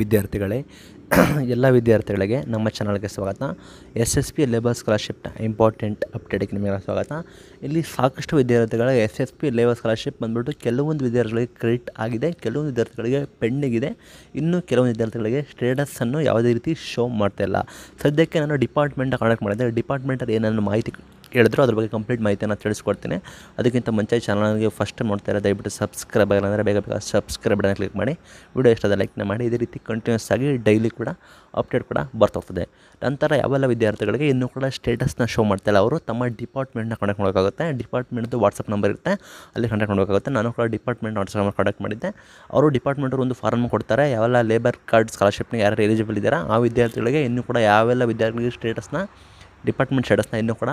ವಿದ್ಯಾರ್ಥಿಗಳೇ ಎಲ್ಲ ವಿದ್ಯಾರ್ಥಿಗಳಿಗೆ ನಮ್ಮ ಚಾನಲ್ಗೆ ಸ್ವಾಗತ S S P labour scholarship important ಅಪ್ಡೇಟ್ಗೆ ನಿಮಗೆ ಸ್ವಾಗತ ಇಲ್ಲಿ ಸಾಕಷ್ಟು ವಿದ್ಯಾರ್ಥಿಗಳಿಗೆ S S P labour scholarship ಬಂದುಬಿಟ್ಟು ಕೆಲವೊಂದು ವಿದ್ಯಾರ್ಥಿಗಳಿಗೆ ಕ್ರೆಡಿಟ್ ಆಗಿದೆ ಕೆಲವೊಂದು ವಿದ್ಯಾರ್ಥಿಗಳಿಗೆ ಪೆಂಡಿಂಗ್ ಇದೆ ಇನ್ನು ಕೆಲವೊಂದು ವಿದ್ಯಾರ್ಥಿಗಳಿಗೆ ಸ್ಟೇಟಸನ್ನು ಯಾವುದೇ ರೀತಿ ಶೋ ಮಾಡ್ತಾ ಇಲ್ಲ ಸದ್ಯಕ್ಕೆ ನಾನು ಡಿಪಾರ್ಟ್ಮೆಂಟ್ ಕಾಂಟ್ಯಾಕ್ಟ್ ಮಾಡಿದೆ ಡಿಪಾರ್ಟ್ಮೆಂಟಲ್ಲಿ ಏನನ್ನು ಮಾಹಿತಿ ಹೇಳಿದ್ರು ಅದ್ರ ಬಗ್ಗೆ ಕಂಪ್ಲೀಟ್ ಮಾಹಿತಿಯನ್ನು ತಿಳಿಸ್ಕೊಡ್ತೀನಿ ಅದಕ್ಕಿಂತ ಮುಂಚೆ ಚಾನಲ್ಗೆ ಫಸ್ಟ್ ನೋಡ್ತಾ ಇರೋ ದಯವಿಟ್ಟು ಸಬ್ಸ್ಕ್ರೈಬ್ ಅಂದರೆ ಬೇಗ ಬೇಗ ಸಬ್ಸ್ಕ್ರೈಬ್ ಬಟನ್ ಕ್ಲಿಕ್ ಮಾಡಿ ವಿಡಿಯೋ ಇಷ್ಟದ ಲೈಕ್ನ ಮಾಡಿ ಇದೇ ರೀತಿ ಕಂಟಿನ್ಯೂಸ್ ಆಗಿ ಡೈಲಿ ಕೂಡ ಅಪ್ಡೇಟ್ ಕೂಡ ಬರ್ತಾ ನಂತರ ಯಾವೆಲ್ಲ ವಿದ್ಯಾರ್ಥಿಗಳಿಗೆ ಇನ್ನೂ ಕೂಡ ಸ್ಟೇಟಸ್ನ ಶೋ ಮಾಡ್ತಾಯಿಲ್ಲ ಅವರು ತಮ್ಮ ಡಿಪಾರ್ಟ್ಮೆಂಟ್ನ ಕಂಡಕ್ಟ್ ಮಾಡೋಕ್ಕಾಗುತ್ತೆ ಡಿಪಾರ್ಟ್ಮೆಂಟ್ದು ವಾಟ್ಸಪ್ ನಂಬರ್ ಇರುತ್ತೆ ಅಲ್ಲಿ ಕಂಡಕ್ಟ್ ಮಾಡೋಕ್ಕಾಗುತ್ತೆ ನಾನು ಕೂಡ ಡಿಪಾರ್ಟ್ಮೆಂಟ್ ವಾಟ್ಸಪ್ ನಂಬರ್ ಕಂಡಕ್ಟ್ ಮಾಡಿದ್ದೆ ಅವರು ಡಿಪಾರ್ಟ್ಮೆಂಟವ್ರು ಒಂದು ಫಾರ್ಮ್ ಕೊಡ್ತಾರೆ ಯಾವೆಲ್ಲ ಲೇಬರ್ ಕಾರ್ಡ್ ಸ್ಕಾಲರ್ಶಿಪ್ನ ಯಾರು ಎಲಿಜಿಬಲ್ ಇದ್ದಾರೆ ಆ ವಿದ್ಯಾರ್ಥಿಗಳಿಗೆ ಇನ್ನೂ ಕೂಡ ಯಾವೆಲ್ಲ ವಿದ್ಯಾರ್ಥಿಗಳಿಗೆ ಸ್ಟೇಟಸ್ನ ಡಿಪಾರ್ಟ್ಮೆಂಟ್ ಸ್ಟೇಟಸ್ನ ಇನ್ನೂ ಕೂಡ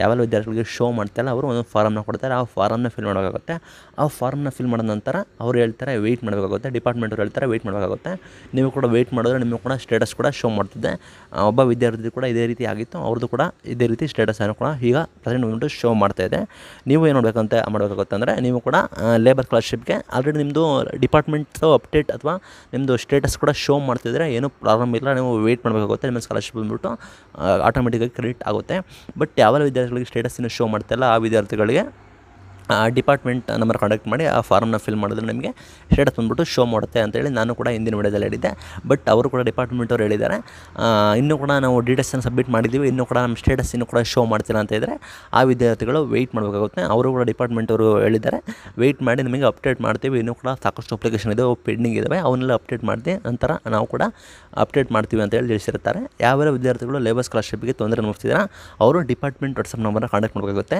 ಯಾವೆಲ್ಲ ವಿದ್ಯಾರ್ಥಿಗಳಿಗೆ ಶೋ ಮಾಡ್ತಾರೆ ಅವರು ಒಂದೊಂದು ಫಾರಮ್ನ ಕೊಡ್ತಾರೆ ಆ ಫಾರಮ್ನ ಫಿಲ್ ಮಾಡಬೇಕಾಗುತ್ತೆ ಆ ಫಾರಮ್ನ ಫಿಲ್ ಮಾಡಿದ ನಂತರ ಅವ್ರು ಹೇಳ್ತಾರೆ ವೆಯ್ಟ್ ಮಾಡಬೇಕಾಗುತ್ತೆ ಡಿಪಾರ್ಟ್ಮೆಂಟವ್ರು ಹೇಳ್ತಾರೆ ವೆಯ್ಟ್ ಮಾಡಬೇಕಾಗುತ್ತೆ ನೀವು ಕೂಡ ವೆಯ್ಟ್ ಮಾಡಿದ್ರೆ ನಿಮಗೆ ಕೂಡ ಸ್ಟೇಟಸ್ ಕೂಡ ಶೋ ಮಾಡ್ತಿದ್ದೆ ಒಬ್ಬ ವಿದ್ಯಾರ್ಥಿ ಕೂಡ ಇದೇ ರೀತಿ ಆಗಿತ್ತು ಅವ್ರದ್ದು ಕೂಡ ಇದೇ ರೀತಿ ಸ್ಟೇಟಸ್ ಅನ್ನು ಕೂಡ ಈಗ ಪ್ರೆಸೆಂಟ್ ಮೂಮೆಂಟು ಶೋ ಮಾಡ್ತಾ ಇದೆ ನೀವು ಏನು ಮಾಡಬೇಕಂತ ಅಂದರೆ ನೀವು ಕೂಡ ಲೇಬರ್ ಸ್ಕಾಲರ್ಶಿಪ್ಗೆ ಆಲ್ರೆಡಿ ನಿಮ್ಮದು ಡಿಪಾರ್ಟ್ಮೆಂಟು ಅಪ್ಡೇಟ್ ಅಥವಾ ನಿಮ್ಮದು ಸ್ಟೇಟಸ್ ಕೂಡ ಶೋ ಮಾಡ್ತಿದ್ರೆ ಏನು ಪ್ರಾಬ್ಲಮ್ ಇಲ್ಲ ನೀವು ವೆಯ್ಟ್ ಮಾಡಬೇಕಾಗುತ್ತೆ ನಿಮ್ಮ ಸ್ಕಾಲರ್ಶಿಪ್ ಬಂದ್ಬಿಟ್ಟು ಆಟೋಮೆಟಿಕಾಗಿ ಕ್ರೆಡಿಟ್ ಆಗುತ್ತೆ ಬಟ್ ಯಾವ ವಿದ್ಯಾರ್ಥಿ ವಿದ್ಯಾರ್ಥಿಗಳಿಗೆ ಸ್ಟೇಟಸನ್ನು ಶೋ ಇಲ್ಲ ಆ ವಿದ್ಯಾರ್ಥಿಗಳಿಗೆ ಆ ಡಿಪಾರ್ಟ್ಮೆಂಟ್ ನಂಬರ್ ಕಾಂಟ್ಯಾಕ್ಟ್ ಮಾಡಿ ಆ ಫಾರ್ಮ್ನ ಫಿಲ್ ಮಾಡಿದ್ರೆ ನಿಮಗೆ ಸ್ಟೇಟಸ್ ಬಂದ್ಬಿಟ್ಟು ಶೋ ಮಾಡುತ್ತೆ ಅಂತೇಳಿ ನಾನು ಕೂಡ ಹಿಂದಿನ ವಿಡಿಯೋದಲ್ಲಿ ಹೇಳಿದ್ದೆ ಬಟ್ ಅವರು ಕೂಡ ಡಿಪಾರ್ಟ್ಮೆಂಟ್ ಅವರು ಹೇಳಿದ್ದಾರೆ ಇನ್ನೂ ಕೂಡ ನಾವು ಡೀಟೇಲ್ಸನ್ನು ಸಬ್ಮಿಟ್ ಮಾಡಿದ್ದೀವಿ ಇನ್ನೂ ಕೂಡ ನಮ್ಮ ಸ್ಟೇಟಸ್ ಇನ್ನೂ ಕೂಡ ಶೋ ಮಾಡ್ತೀರ ಅಂತ ಇದ್ದರೆ ಆ ವಿದ್ಯಾರ್ಥಿಗಳು ವೆಯ್ಟ್ ಮಾಡಬೇಕಾಗುತ್ತೆ ಅವರು ಕೂಡ ಡಿಪಾರ್ಟ್ಮೆಂಟ್ ಅವರು ಹೇಳಿದ್ದಾರೆ ವೆಯ್ಟ್ ಮಾಡಿ ನಿಮಗೆ ಅಪ್ಡೇಟ್ ಮಾಡ್ತೀವಿ ಇನ್ನೂ ಕೂಡ ಸಾಕಷ್ಟು ಅಪ್ಲಿಕೇಶನ್ ಇದೆ ಪೆಂಡಿಂಗ್ ಇದ್ದಾವೆ ಅವನ್ನೆಲ್ಲ ಅಪ್ಡೇಟ್ ಮಾಡ್ತೀವಿ ನಂತರ ನಾವು ಕೂಡ ಅಪ್ಡೇಟ್ ಮಾಡ್ತೀವಿ ಅಂತೇಳಿ ತಿಳಿಸಿರ್ತಾರೆ ಯಾವ್ಯಾವ ವಿದ್ಯಾರ್ಥಿಗಳು ಲೇಬರ್ ಸ್ಕಾಲರ್ಶಿಪ್ಗೆ ತೊಂದರೆ ಅನುಭವಿಸ್ತಿದ್ದಾರೆ ಅವರು ಡಿಪಾರ್ಟ್ಮೆಂಟ್ ವಾಟ್ಸಪ್ ನಂಬರ್ನ ಕಾಂಟ್ಯಾಕ್ಟ್ ಮಾಡಬೇಕಾಗುತ್ತೆ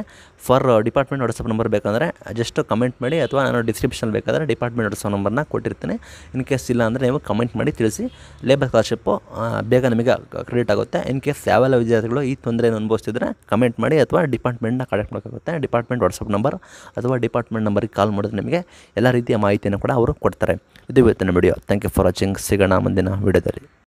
ಫಾರ್ ಡಿಪಾರ್ಟ್ಮೆಂಟ್ ವಾಟ್ಸಪ್ ನಂಬರ್ ಬೇಕು ಬೇಕಂದರೆ ಜಸ್ಟ್ ಕಮೆಂಟ್ ಮಾಡಿ ಅಥವಾ ನಾನು ಡಿಸ್ಕ್ರಿಪ್ಷನ್ ಬೇಕಾದರೆ ಡಿಪಾರ್ಟ್ಮೆಂಟ್ ನಡ್ಸೋ ನಂಬರ್ನ ಕೊಟ್ಟಿರ್ತೀನಿ ಇನ್ ಕೇಸ್ ಇಲ್ಲ ಅಂದರೆ ನೀವು ಕಮೆಂಟ್ ಮಾಡಿ ತಿಳಿಸಿ ಲೇಬರ್ ಸ್ಕಾಲರ್ಶಿಪ್ಪು ಬೇಗ ನಿಮಗೆ ಕ್ರೆಡಿಟ್ ಆಗುತ್ತೆ ಇನ್ ಕೇಸ್ ಯಾವೆಲ್ಲ ವಿದ್ಯಾರ್ಥಿಗಳು ಈ ತೊಂದರೆಯನ್ನು ಅನುಭವಿಸ್ತಿದ್ರೆ ಕಮೆಂಟ್ ಮಾಡಿ ಅಥವಾ ಡಿಪಾರ್ಟ್ಮೆಂಟ್ನ ಕಾಂಟ್ಯಾಕ್ಟ್ ಮಾಡೋಕ್ಕಾಗುತ್ತೆ ಡಿಪಾರ್ಟ್ಮೆಂಟ್ ವಾಟ್ಸಪ್ ನಂಬರ್ ಅಥವಾ ಡಿಪಾರ್ಟ್ಮೆಂಟ್ ನಂಬರಿಗೆ ಕಾಲ್ ಮಾಡಿದ್ರೆ ನಿಮಗೆ ಎಲ್ಲ ರೀತಿಯ ಮಾಹಿತಿಯನ್ನು ಕೂಡ ಅವರು ಕೊಡ್ತಾರೆ ಇದು ಇವತ್ತಿನ video thank you for watching ಸಿಗೋಣ ಮುಂದಿನ ವಿಡಿಯೋದಲ್ಲಿ